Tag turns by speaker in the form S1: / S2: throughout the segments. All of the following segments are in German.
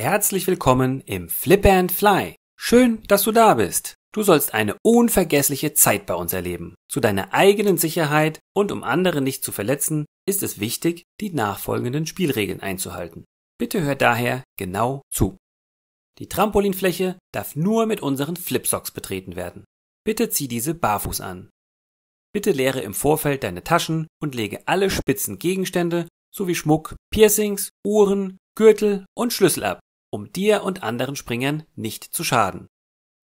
S1: Herzlich willkommen im Flip and Fly. Schön, dass du da bist. Du sollst eine unvergessliche Zeit bei uns erleben. Zu deiner eigenen Sicherheit und um andere nicht zu verletzen, ist es wichtig, die nachfolgenden Spielregeln einzuhalten. Bitte hör daher genau zu. Die Trampolinfläche darf nur mit unseren Flipsocks betreten werden. Bitte zieh diese barfuß an. Bitte leere im Vorfeld deine Taschen und lege alle spitzen Gegenstände sowie Schmuck, Piercings, Uhren, Gürtel und Schlüssel ab um dir und anderen Springern nicht zu schaden.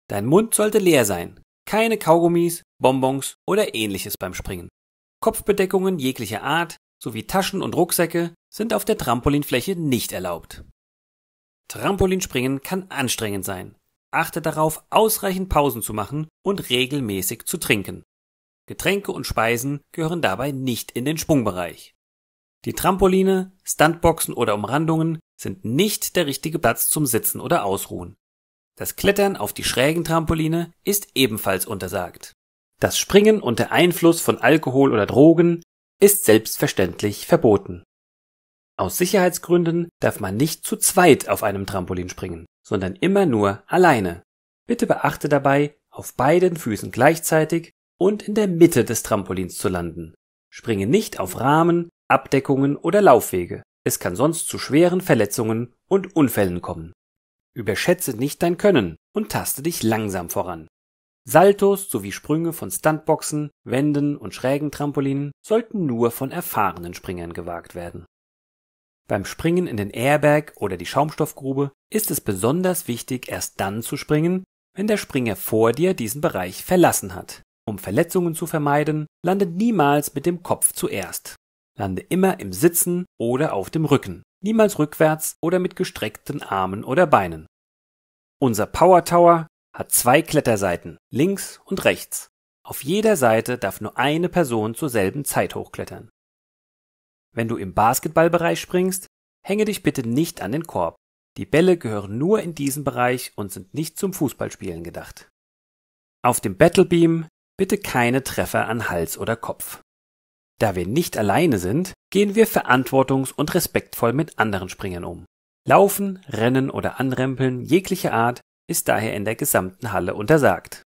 S1: Dein Mund sollte leer sein, keine Kaugummis, Bonbons oder ähnliches beim Springen. Kopfbedeckungen jeglicher Art sowie Taschen und Rucksäcke sind auf der Trampolinfläche nicht erlaubt. Trampolinspringen kann anstrengend sein. Achte darauf, ausreichend Pausen zu machen und regelmäßig zu trinken. Getränke und Speisen gehören dabei nicht in den Sprungbereich. Die Trampoline, Stuntboxen oder Umrandungen sind nicht der richtige Platz zum Sitzen oder Ausruhen. Das Klettern auf die schrägen Trampoline ist ebenfalls untersagt. Das Springen unter Einfluss von Alkohol oder Drogen ist selbstverständlich verboten. Aus Sicherheitsgründen darf man nicht zu zweit auf einem Trampolin springen, sondern immer nur alleine. Bitte beachte dabei, auf beiden Füßen gleichzeitig und in der Mitte des Trampolins zu landen. Springe nicht auf Rahmen, Abdeckungen oder Laufwege. Es kann sonst zu schweren Verletzungen und Unfällen kommen. Überschätze nicht dein Können und taste dich langsam voran. Saltos sowie Sprünge von Stuntboxen, Wänden und schrägen Trampolinen sollten nur von erfahrenen Springern gewagt werden. Beim Springen in den Airbag oder die Schaumstoffgrube ist es besonders wichtig, erst dann zu springen, wenn der Springer vor dir diesen Bereich verlassen hat. Um Verletzungen zu vermeiden, landet niemals mit dem Kopf zuerst. Lande immer im Sitzen oder auf dem Rücken, niemals rückwärts oder mit gestreckten Armen oder Beinen. Unser Power Tower hat zwei Kletterseiten, links und rechts. Auf jeder Seite darf nur eine Person zur selben Zeit hochklettern. Wenn du im Basketballbereich springst, hänge dich bitte nicht an den Korb. Die Bälle gehören nur in diesen Bereich und sind nicht zum Fußballspielen gedacht. Auf dem Battlebeam bitte keine Treffer an Hals oder Kopf. Da wir nicht alleine sind, gehen wir verantwortungs- und respektvoll mit anderen Springern um. Laufen, Rennen oder Anrempeln jeglicher Art ist daher in der gesamten Halle untersagt.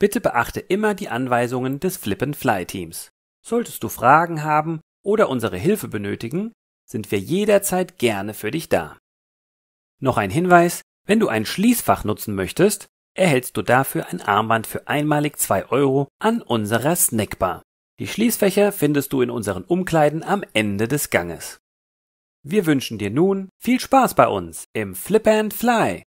S1: Bitte beachte immer die Anweisungen des Flip Fly Teams. Solltest du Fragen haben oder unsere Hilfe benötigen, sind wir jederzeit gerne für dich da. Noch ein Hinweis, wenn du ein Schließfach nutzen möchtest, erhältst du dafür ein Armband für einmalig 2 Euro an unserer Snackbar. Die Schließfächer findest du in unseren Umkleiden am Ende des Ganges. Wir wünschen dir nun viel Spaß bei uns im Flip and Fly.